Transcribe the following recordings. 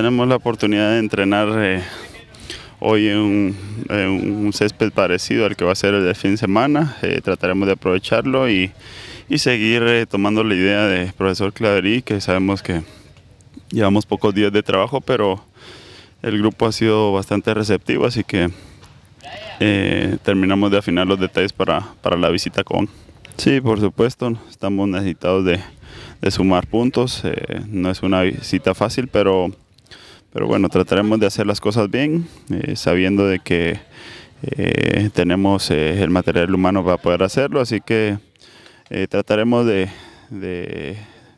Tenemos la oportunidad de entrenar eh, hoy en un, césped parecido al que va a ser el de fin de semana. Eh, trataremos de aprovecharlo y, seguir eh, tomando la idea del profesor Claverí, que sabemos que llevamos pocos días de trabajo, pero el grupo ha sido bastante receptivo, así que terminamos de afinar los detalles para, la visita con. Sí, por supuesto, estamos necesitados de, de sumar puntos. no es una visita fácil, pero pero bueno, trataremos de hacer las cosas bien, eh, sabiendo de que eh, tenemos eh, el material humano para poder hacerlo, así que trataremos de,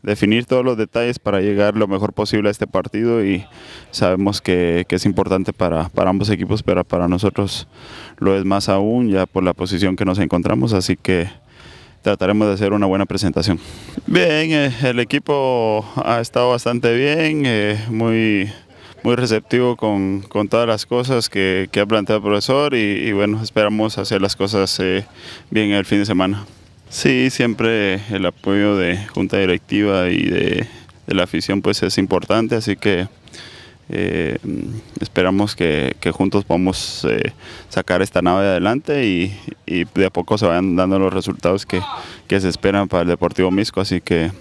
definir todos los detalles para llegar lo mejor posible a este partido y sabemos que, es importante para, ambos equipos, pero para nosotros lo es más aún ya por la posición que nos encontramos, así que trataremos de hacer una buena presentación. Bien, el equipo ha estado bastante bien, muy muy receptivo con, todas las cosas que, ha planteado el profesor y, bueno, esperamos hacer las cosas eh, bien el fin de semana. Sí, siempre el apoyo de junta directiva y de, la afición pues es importante, así que eh, esperamos que, juntos podamos eh, sacar esta nave adelante y, de a poco se vayan dando los resultados que, se esperan para el Deportivo Misco, así que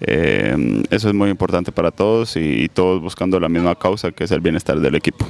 eh, eso es muy importante para todos y todos buscando la misma causa que es el bienestar del equipo.